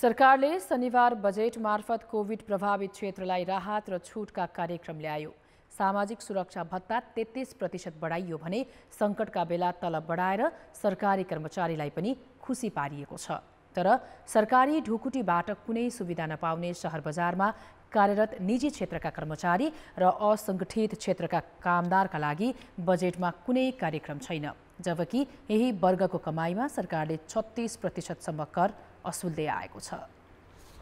सरकारले शनिबार बजेट मार्फत कोभिड प्रभावित क्षेत्रलाई राहत र छुटका कार्यक्रम ल्यायो सामाजिक सुरक्षा भत्ता तेत्तिस प्रतिशत बढाइयो भने सङ्कटका बेला तलब बढाएर सरकारी कर्मचारीलाई पनि खुसी पारिएको छ तर सरकारी ढुकुटीबाट कुनै सुविधा नपाउने सहर बजारमा कार्यरत निजी क्षेत्रका कर्मचारी र असङ्गठित क्षेत्रका कामदारका लागि बजेटमा कुनै कार्यक्रम छैन जबकि यही वर्गको कमाईमा सरकारले छत्तिस प्रतिशतसम्म कर असुल्दै आएको छ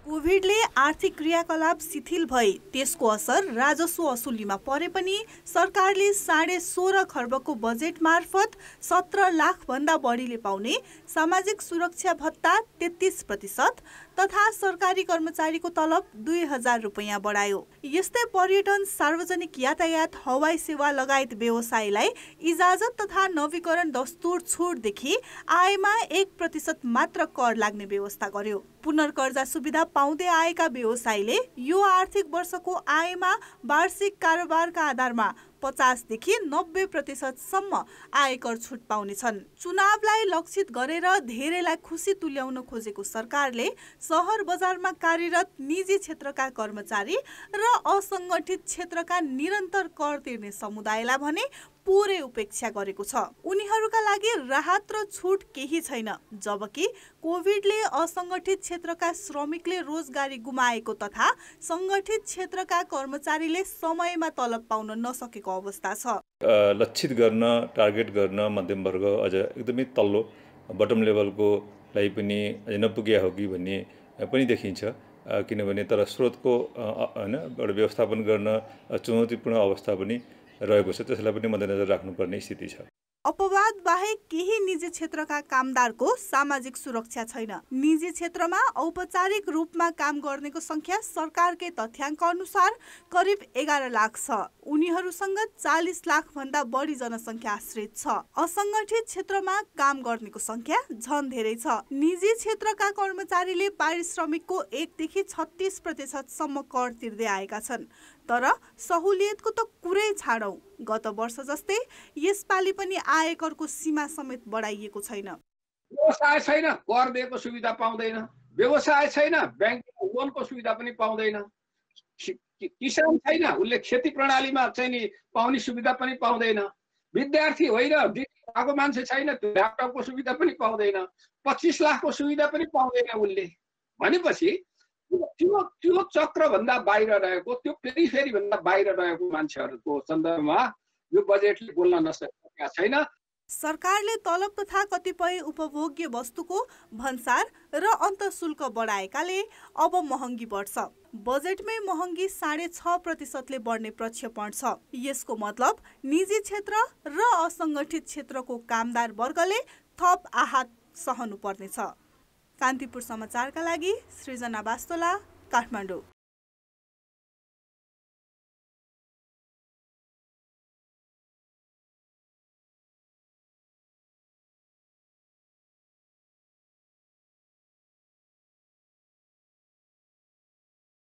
कोभिडले आर्थिक क्रियाकलाप शिथिल भए त्यसको असर राजस्व असुलीमा परे पनि सरकारले साढे सोह्र खर्बको बजेट मार्फत सत्र लाखभन्दा बढीले पाउने सामाजिक सुरक्षा भत्ता तेत्तिस प्रतिशत तथा सरकारी कर्मचारीको तलब दुई हजार रुपियाँ बढायो यस्तै पर्यटन सार्वजनिक यातायात हवाई सेवा लगायत व्यवसायलाई इजाजत तथा नवीकरण दस्तुर छुटदेखि आयमा एक प्रतिशत मात्र कर लाग्ने व्यवस्था गर्यो पुनर्कर्जा सुविधा पाउँदै आएका व्यवसायीले यो आर्थिक वर्षको आयमा वार्षिक कारोबारका आधारमा पचासदेखि नब्बे प्रतिशतसम्म आयकर छुट पाउनेछन् चुनावलाई लक्षित गरेर धेरैलाई खुसी तुल्याउन खोजेको सरकारले सहर बजारमा कार्यरत निजी क्षेत्रका कर्मचारी र असङ्गठित क्षेत्रका निरन्तर कर तिर्ने समुदायलाई भने पुरै उपेक्षा गरेको छ उनीहरूका लागि राहत र छुट केही छैन जबकि कोभिडले असङ्गठित क्षेत्रका श्रमिकले रोजगारी गुमाएको तथा सङ्गठित क्षेत्रका कर्मचारीले समयमा तलब पाउन नसकेको अवस्था छ लक्षित गर्न टार्गेट गर्न मध्यम वर्ग अझ एकदमै तल्लो बटम लेभलको लाई पनि अझै नपुग्या हो कि भन्ने पनि देखिन्छ किनभने तर स्रोतको होइन एउटा व्यवस्थापन गर्न चुनौतीपूर्ण अवस्था पनि रहेको छ त्यसलाई पनि मध्यनजर राख्नुपर्ने स्थिति छ अपवाद बाहेक केही निजी क्षेत्रका कामदारको सामाजिक सुरक्षा छैन निजी क्षेत्रमा औपचारिक रूपमा काम गर्नेको संख्या सरकारकै तथ्याङ्क अनुसार करिब एघार लाख छ उनीहरूसँग चालिस भन्दा बढी जनसङ्ख्या आश्रित छ असङ्गठित क्षेत्रमा काम गर्नेको संख्या झन धेरै छ निजी क्षेत्रका कर्मचारीले पारिश्रमिकको एकदेखि छत्तिस प्रतिशतसम्म कर तिर्दै आएका छन् तर सहुलियतको त कुरै छाडौँ गत वर्ष जस्तै यसपालि पनि आयकरको सीमा समेत बढाइएको छैन व्यवसाय छैन कर दिएको सुविधा पाउँदैन व्यवसाय छैन ब्याङ्क लोनको सुविधा पनि पाउँदैन किसान छैन उसले खेती प्रणालीमा चाहिँ नि पाउने सुविधा पनि पाउँदैन विद्यार्थी होइन भएको मान्छे छैन ल्यापटपको सुविधा पनि पाउँदैन पच्चिस लाखको सुविधा पनि पाउँदैन उसले भनेपछि त्यो त्यो चक्रभन्दा बाहिर रहेको त्यो भन्दा बाहिर रहेको मान्छेहरूको सन्दर्भमा यो बजेटले बोल्न नसकेका छैन सरकारले तलब तथा कतिपय उपभोग्य वस्तुको भन्सार र अन्त शुल्क बढाएकाले अब महँगी बढ्छ बजेटमै महँगी साढे छ प्रतिशतले बढ्ने प्रक्षेपण छ यसको मतलब निजी क्षेत्र र असङ्गठित क्षेत्रको कामदार वर्गले थप सहनु सहनुपर्नेछ कान्तिपुर समाचारका लागि सृजना बास्तोला काठमाडौँ